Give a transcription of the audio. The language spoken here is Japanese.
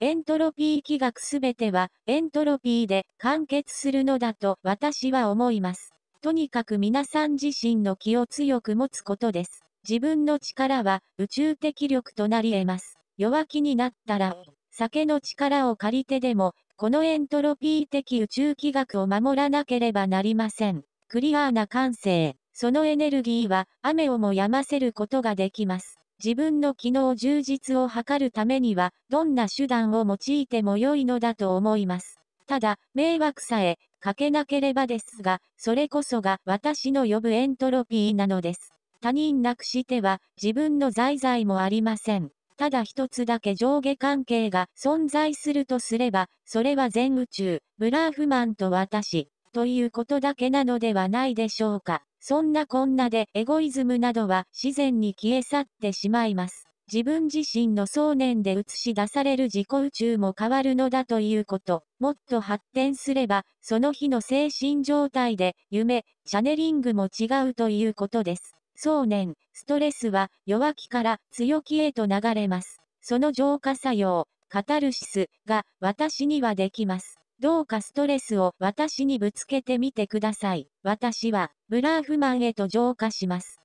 エントロピー気学すべてはエントロピーで完結するのだと私は思います。とにかく皆さん自身の気を強く持つことです。自分の力は宇宙的力となり得ます。弱気になったら、酒の力を借りてでも、このエントロピー的宇宙気学を守らなければなりません。クリアーな感性、そのエネルギーは雨をもやませることができます。自分の機能充実を図るためには、どんな手段を用いても良いのだと思います。ただ、迷惑さえ、かけなければですが、それこそが私の呼ぶエントロピーなのです。他人なくしては、自分の在在もありません。ただ一つだけ上下関係が存在するとすれば、それは全宇宙、ブラーフマンと私。ということだけなのではないでしょうか。そんなこんなでエゴイズムなどは自然に消え去ってしまいます。自分自身の想念で映し出される自己宇宙も変わるのだということ。もっと発展すれば、その日の精神状態で、夢、チャネリングも違うということです。想念、ストレスは弱気から強気へと流れます。その浄化作用、カタルシスが私にはできます。どうかストレスを私にぶつけてみてください。私は、ブラーフマンへと浄化します。